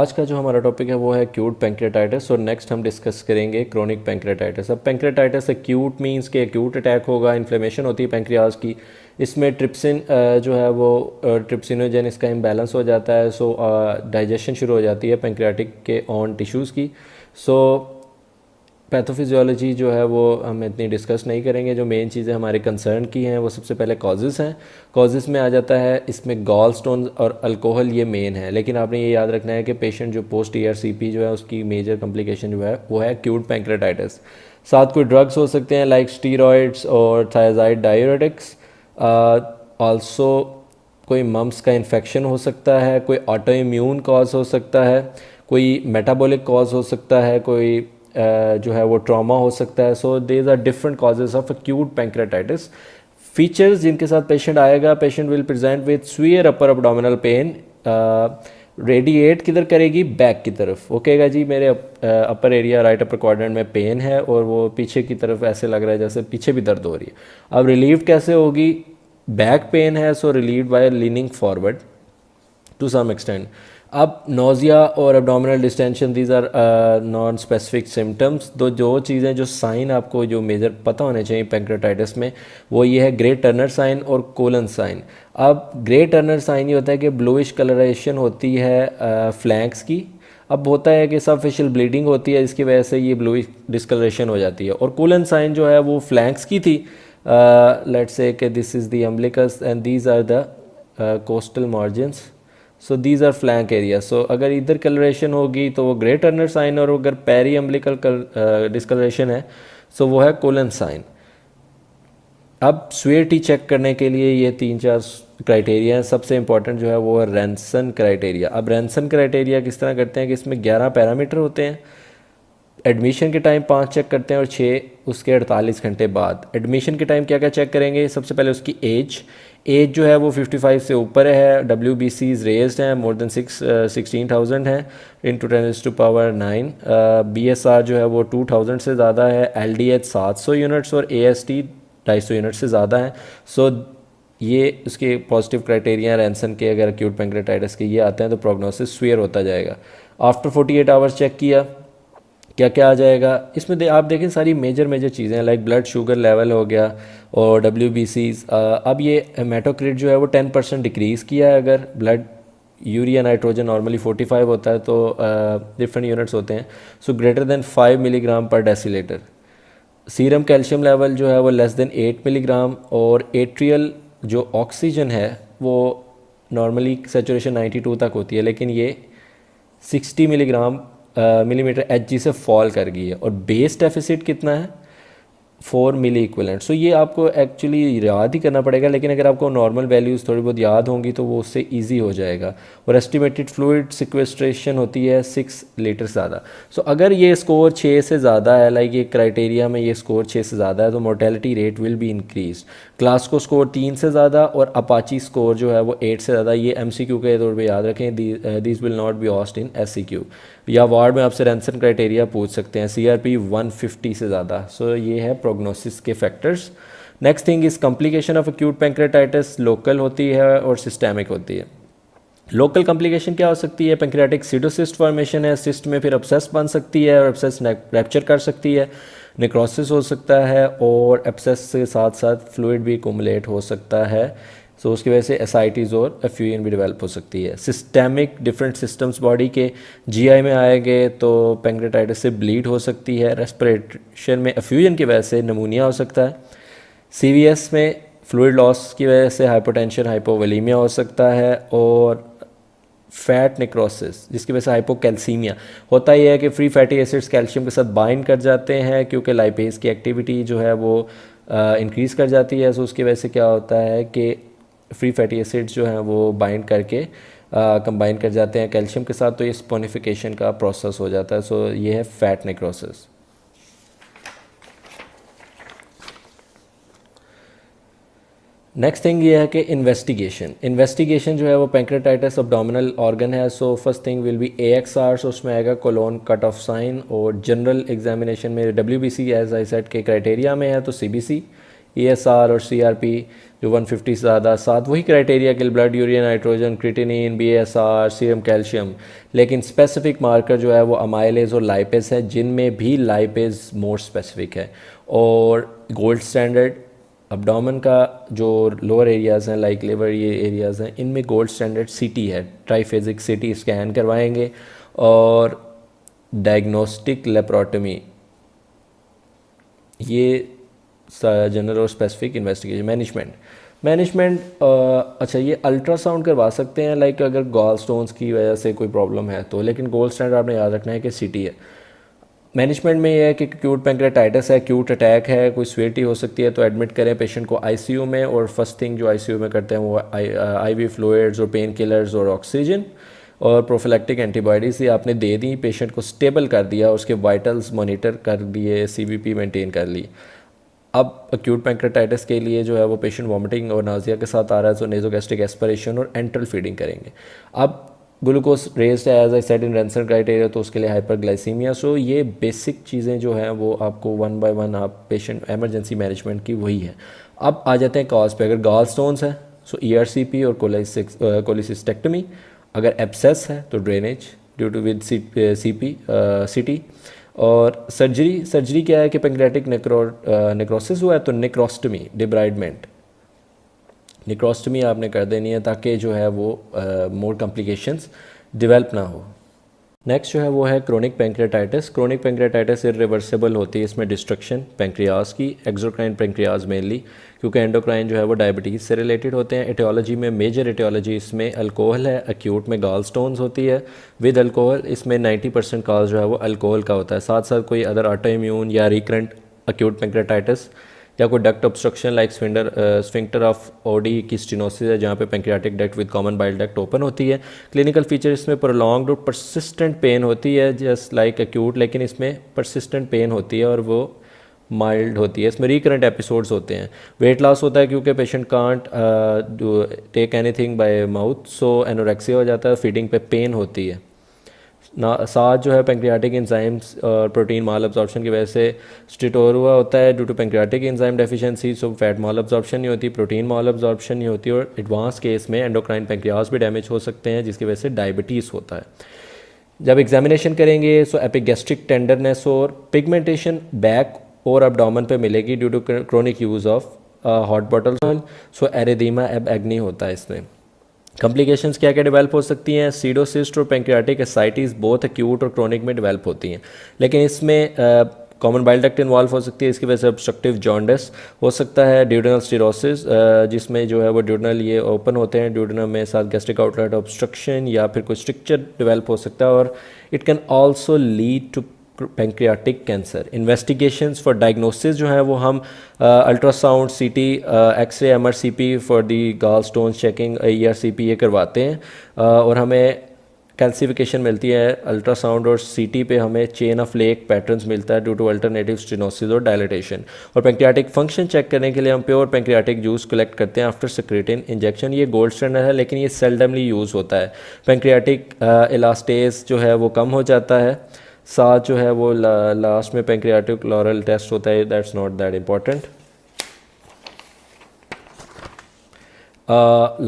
आज का जो हमारा टॉपिक है वो है एक्यूट पेंक्रेटाइटिस और नेक्स्ट हम डिस्कस करेंगे क्रॉनिक पेंक्रेटाइटिस अब पेंक्रेटाइटिस एक्यूट मींस के एक्यूट अटैक होगा इन्फ्लेमेशन होती है पेंक्रियाज की इसमें ट्रिप्सिन जो है वो ट्रिप्सिनोजेन इसका इम्बेलेंस हो जाता है सो डाइजेशन शुरू हो जाती है पेंक्रियाटिक के ऑन टिश्यूज़ की सो पैथोफिजियोलॉजी जो है वो हम इतनी डिस्कस नहीं करेंगे जो मेन चीज़ें हमारे कंसर्न की हैं वो सबसे पहले कॉजेज़ हैं कॉजेज़ में आ जाता है इसमें गॉल स्टोन और अल्कोहल ये मेन है लेकिन आपने ये याद रखना है कि पेशेंट जो पोस्ट ई जो है उसकी मेजर कम्प्लिकेशन जो है वो है क्यूट पैंक्रेटाइटिस साथ कोई ड्रग्स हो सकते हैं लाइक स्टीरोइड्स और थायजाइड डायोरेटिक्स ऑल्सो कोई मम्स का इन्फेक्शन हो सकता है कोई ऑटो इम्यून कॉज हो सकता है कोई मेटाबॉलिक कॉज हो सकता है कोई जो है वो ट्रॉमा हो सकता है so these are different causes of acute pancreatitis features जिनके साथ पेशेंट आएगा patient will present with severe upper abdominal pain radiate किधर करेगी बैक की तरफ वो कहेगा जी मेरे upper area right upper quadrant में पेन है और वो पीछे की तरफ ऐसे लग रहा है जैसे पीछे भी दर्द हो रही है अब रिलीव कैसे होगी बैक पेन है so relieved by leaning forward to some extent अब नोज़िया और abdominal distension these are non specific symptoms तो जो चीज़ें जो साइन आपको जो मेजर पता होने चाहिए पेंक्रेटाइटिस में वो ये है ग्रेट टर्नर साइन और कोलन साइन अब ग्रेट टर्नर साइन ये होता है कि ब्लूइश कलरेशन होती है फ्लैंक्स uh, की अब होता है कि सब फेशियल ब्लीडिंग होती है जिसकी वजह से ये ब्लूइश डिस्कलरेशन हो जाती है और कोलन साइन जो है वो फ्लैंक्स की थी लेट्स uh, से कि this is the end these are the costal margins so these are flank area so अगर इधर कलरेशन होगी तो वो ग्रेट टर्नर साइन और अगर पैरी अम्बलिकल डिस्कलरेशन है सो वो है कोलन साइन अब स्वेटी चेक करने के लिए ये तीन चार क्राइटेरिया हैं सबसे इंपॉर्टेंट जो है वो है रैनसन क्राइटेरिया अब रैनसन क्राइटेरिया किस तरह करते हैं कि इसमें ग्यारह पैरामीटर होते हैं एडमिशन के टाइम पाँच चेक करते हैं और छः उसके अड़तालीस घंटे बाद एडमिशन के टाइम क्या क्या चेक करेंगे सबसे पहले उसकी एज एज जो है वो 55 से ऊपर है डब्ल्यू बी सीज रेज हैं more than six sixteen thousand हैं into ten to power nine B S R जो है वो टू थाउजेंड से ज़्यादा है एल डी एच सात सौ यूनिट्स और ए एस टी ढाई सौ यूनिट से ज़्यादा हैं सो so, ये उसके पॉजिटिव क्राइटेरिया रैनसन के अगर अक्यूट पेंक्रेटाइटिस के ये आते हैं तो प्रोग्नोसिस स्वेयर होता जाएगा आफ्टर एट आवर्स चेक किया क्या क्या आ जाएगा इसमें दे, आप देखें सारी मेजर मेजर चीज़ें लाइक ब्लड शुगर लेवल हो गया और डब्ल्यू बी सीज अब ये मेटोक्रेट जो है वो टेन परसेंट डिक्रीज़ किया है अगर ब्लड यूरिया नाइट्रोजन नॉर्मली 45 होता है तो डिफरेंट uh, यूनिट्स होते हैं सो ग्रेटर देन 5 मिलीग्राम पर डेसीटर सीरम कैल्शियम लेवल जो है वो लेस देन 8 मिलीग्राम और एट्रियल जो ऑक्सीजन है वो नॉर्मली सेचुरेशन नाइन्टी तक होती है लेकिन ये 60 मिलीग्राम मिलीमीटर एच जी से फॉल कर गई है और बेस डेफिसिट कितना है फोर मिली इक्वलेंट सो ये आपको एक्चुअली याद ही करना पड़ेगा लेकिन अगर आपको नॉर्मल वैल्यूज़ थोड़ी बहुत याद होंगी तो वो उससे ईजी हो जाएगा और एस्टिमेटेड फ्लूड सिक्वेस्ट्रेशन होती है सिक्स लीटर ज़्यादा सो so, अगर ये स्कोर छः से ज़्यादा है लाइक ये क्राइटेरिया में ये स्कोर छः से ज़्यादा है तो मोर्टेलिटी रेट विल भी इंक्रीज क्लासको स्कोर तीन से ज़्यादा और अपाची स्कोर जो है वो एट से ज़्यादा ये एम सी क्यू के तौर पर याद रखें this will not be asked in S C Q या वार्ड में आपसे रेंसन क्राइटेरिया पूछ सकते हैं C R P one fifty से ज़्यादा सो so, ये है प्रोग्नोसिस के factors next thing is complication of acute pancreatitis local होती है और सिस्टेमिक होती है लोकल कॉम्प्लिकेशन क्या हो सकती है पेंक्रेटिक सीडोसिस्ट फॉर्मेशन है सिस्ट में फिर अपसेस बन सकती है और अपसेस रैप्चर कर सकती है निक्रोसिस हो सकता है और एप्सेस के साथ साथ फ्लूड भी कोमुलेट हो सकता है सो उसकी वजह से एस और एफ्यूजन भी डेवलप हो सकती है सिस्टेमिक डिफरेंट सिस्टम्स बॉडी के जीआई में आएंगे तो पेंग्रेटाइटिस से ब्लीड हो सकती है रेस्परेटेशन में एफ्यूजन की वजह से नमूनिया हो सकता है सीवीएस में फ्लूड लॉस की वजह से हाइपोटेंशन हाइपोवलीमिया हो सकता है और फैट निक्रोसिस जिसकी वजह से हाइपोकैल्सीमिया होता यह है कि फ्री फैटी एसिड्स कैल्शियम के साथ बाइंड कर जाते हैं क्योंकि लाइपेज की एक्टिविटी जो है वो इंक्रीज़ कर जाती है सो उसकी वजह से क्या होता है कि फ्री फैटी एसिड्स जो हैं वो बाइंड करके कंबाइन कर जाते हैं कैल्शियम के साथ तो ये स्पोनिफिकेशन का प्रोसेस हो जाता है सो ये है फैट निक्रोसिस नेक्स्ट थिंग ये है कि इन्वेस्टिगेशन इन्वेस्टिगेशन जो है वो पेंक्रेटाइटिस डोमिनल ऑर्गन है so first thing will be A X R so उसमें आएगा कोलोन कट ऑफ साइन और जनरल एग्जामिनेशन में W B C as I said के क्राइटेरिया में है तो C B C E S R और सी आर पी जो वन फिफ्टी से ज़्यादा साथ वही क्राइटेरिया के blood urea nitrogen creatinine B S R serum calcium लेकिन स्पेसिफिक मार्कर जो है वो अमाइलेज और लाइपेज है जिनमें भी लाइपेज मोर स्पेसिफिक है और गोल्ड स्टैंडर्ड डोमन का जो लोअर एरियाज़ हैं लाइक लेवर ये एरियाज़ हैं इनमें गोल्ड स्टैंडर्ड सिटी है ट्राईफेजिक सिटी स्कैन करवाएंगे और डायग्नोस्टिक लेप्रोटमी ये जनरल और स्पेसिफिक इन्वेस्टिगेशन मैनेजमेंट मैनेजमेंट अच्छा ये अल्ट्रासाउंड करवा सकते हैं लाइक अगर गॉल स्टोन्स की वजह से कोई प्रॉब्लम है तो लेकिन गोल्ड स्टैंडर्ड आपने याद रखना है कि सिटी है मैनेजमेंट में यह है कि क्यूट पेंक्रेटाइटिस है क्यूट अटैक है कोई स्वेटी हो सकती है तो एडमिट करें पेशेंट को आईसीयू में और फर्स्ट थिंग जो आईसीयू में करते हैं वो आईवी फ्लूइड्स uh, और पेन किलर्स और ऑक्सीजन और प्रोफिलेक्टिक एंटीबॉडीज़ ये आपने दे दी पेशेंट को स्टेबल कर दिया उसके वाइटल्स मोनिटर कर दिए सी मेंटेन कर ली अब अक्यूट पेंक्रेटाइटिस के लिए जो है वो पेशेंट वॉमिटिंग और नाजिया के साथ आ रहा है तो नेजोगेस्ट्रिक एस्परेशन और एंट्रल फीडिंग करेंगे अब ग्लूकोज रेस्ड है as I said in Ranson criteria तो उसके लिए हाइपरग्लाइसीमिया सो ये बेसिक चीज़ें जो हैं वो आपको वन बाय वन आप पेशेंट एमरजेंसी मैनेजमेंट की वही है अब आ जाते हैं कॉज पे अगर गॉल स्टोन्स है so E R C P और कोलिसिस्टेक्टमी uh, अगर एब्सेस है तो drainage due to with C P C T और सर्जरी सर्जरी क्या है कि पेंग्रेटिक नेक्रो नेक्रोसिस हुआ है तो नेक्रोस्टमी डिब्राइडमेंट निक्रोस्टमी आपने कर देनी है ताकि जो है वो मोर कॉम्प्लिकेशंस डिवेल्प ना हो नेक्स्ट जो है वो है chronic pancreatitis chronic pancreatitis reversible होती है इसमें डिस्ट्रक्शन पेंक्रियाज की एक्जोक्राइन पेंक्रियाज मेनली क्योंकि एंडोक्राइन जो है वो डायबिटीज़ से रिलेटेड होते हैं एटियोलॉजी में मेजर एटियोलॉजी इसमें अल्कोहल है अक्यूट में गाल स्टोन्स होती है विद अल्कोहल इसमें 90 परसेंट काज जो है वो अल्कोहल का होता है साथ साथ कोई अदर आटो इम्यून या रिकरेंट अक्यूट पेंक्रेटाइटिस या कोई duct obstruction like sphincter sphincter of Oddi की स्टिनोसिस है जहाँ पे pancreatic duct with common bile duct open होती है क्लिनिकल फीचर इसमें प्रोलॉन्ग और परसिस्टेंट पेन होती है जस्ट लाइक अक्यूट लेकिन इसमें परसिस्टेंट पेन होती है और वो माइल्ड होती है इसमें रिकरेंट एपिसोड्स होते हैं वेट लॉस होता है क्योंकि patient can't take anything by mouth so anorexia हो जाता है फीडिंग पे पेन होती है ना साथ जो है पेंक्रियाटिक इन्जाइम्स और प्रोटीन माल अब्जॉर्प्शन की वजह से स्टिटोर हुआ होता है due to pancreatic enzyme deficiency so fat malabsorption नहीं होती प्रोटीन माल अब्जॉर्प्शन नहीं होती और एडवांस केस में एंडोक्राइन पेंक्रियाज भी डैमेज हो सकते हैं जिसकी वजह से डायबिटीज़ होता है जब एग्जामिनेशन करेंगे सो एपिगेस्ट्रिक टेंडरनेस और पिगमेंटेशन बैक और अबडामन पर मिलेगी due to chronic use of hot bottle so erythema ab igne होता है इसमें कॉम्प्लिकेशंस क्या क्या डेवलप हो सकती हैं सीडोसिस्ट और पेंक्रियाटिक एसाइटिस बहुत अक्यूट और क्रोनिक में डेवलप होती हैं लेकिन इसमें कॉमन बाइल डक्ट इन्वॉल्व हो सकती है इसकी वजह से ऑब्स्ट्रक्टिव जॉन्डस हो सकता है ड्यूडनल स्टीरोसिस जिसमें जो है वो ड्यूडनल ये ओपन होते हैं ड्यूडनल में साथ गैस्ट्रिक आउटलेट ऑब्स्ट्रक्शन या फिर कोई स्ट्रिक्चर डेवलप हो सकता है और it can also lead to pancreatic cancer investigations for diagnosis जो है वो हम ultrasound C T x ray M R C P for the gall stone checking E R C P ये करवाते हैं uh, और हमें कैल्सिफिकेशन मिलती है अल्ट्रासाउंड और सीटी पे हमें चेन ऑफ लेक पैटर्न्स मिलता है ड्यू टू अल्टरनेटिव स्टिनोसिस और डायलिटेशन और पेंक्रियाटिक फंक्शन चेक करने के लिए हम प्योर पेंक्रियाटिक जूस कलेक्ट करते हैं आफ्टर सिक्रेटिन इंजेक्शन ये गोल्ड स्टैंडर्ड है लेकिन ये सेल्डमली यूज़ होता है पेंक्रियाटिक इलास्टेज uh, जो है वो कम हो जाता है साथ जो है वो ला, लास्ट में पेंक्रियाटिक लॉरल टेस्ट होता है that's not that important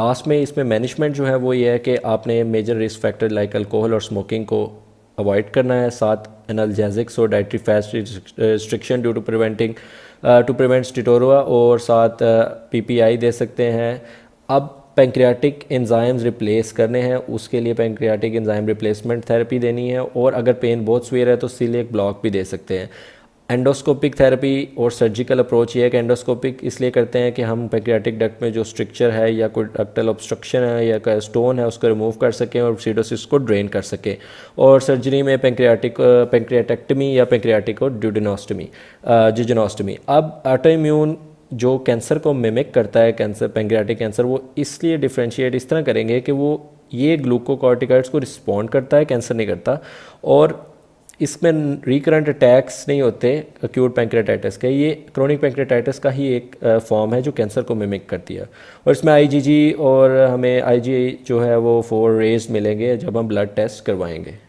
last में इसमें मैनेजमेंट जो है वो ये है कि आपने major risk factor like alcohol और स्मोकिंग को अवॉइड करना है साथ एनालजेजिक्स और dietary fat restriction due to preventing to prevent steatorrhoea और साथ पीपीआई uh, दे सकते हैं अब पेंक्रियाटिक एंजाइम्स रिप्लेस करने हैं उसके लिए पेंक्रियाटिक एंजाइम रिप्लेसमेंट थेरेपी देनी है और अगर पेन बहुत सीवियर है तो एक ब्लॉक भी दे सकते हैं एंडोस्कोपिक थेरेपी और सर्जिकल अप्रोच ये है कि एंडोस्कोपिक इसलिए करते हैं कि हम पेंक्रियाटिक डक्ट में जो स्ट्रक्चर है या कोई डक्टल ऑब्स्ट्रक्शन है या स्टोन है उसको रिमूव कर सकें और सीडोसिस को ड्रेन कर सकें और सर्जरी में पेंक्रियाटिक पेंक्रियाटेक्टमी या पेंक्रियाटिक और ड्यूडिनोस्टमी जिजिनोस्टमी uh, अब ऑटोइम्यून जो कैंसर को मिमिक करता है कैंसर पेंक्रियाटिक कैंसर वो इसलिए डिफ्रेंशिएट इस तरह करेंगे कि वो ये ग्लूकोकॉर्टिकाइड्स को रिस्पॉन्ड करता है कैंसर नहीं करता और इसमें रिकरेंट अटैक्स नहीं होते अक्यूट पेंक्रेटाइटिस के ये क्रोनिक पेंक्रेटाइटिस का ही एक फॉर्म है जो कैंसर को मिमिक करती है और इसमें आईजीजी और हमें आईजी जो है वो फोर रेज मिलेंगे जब हम ब्लड टेस्ट करवाएंगे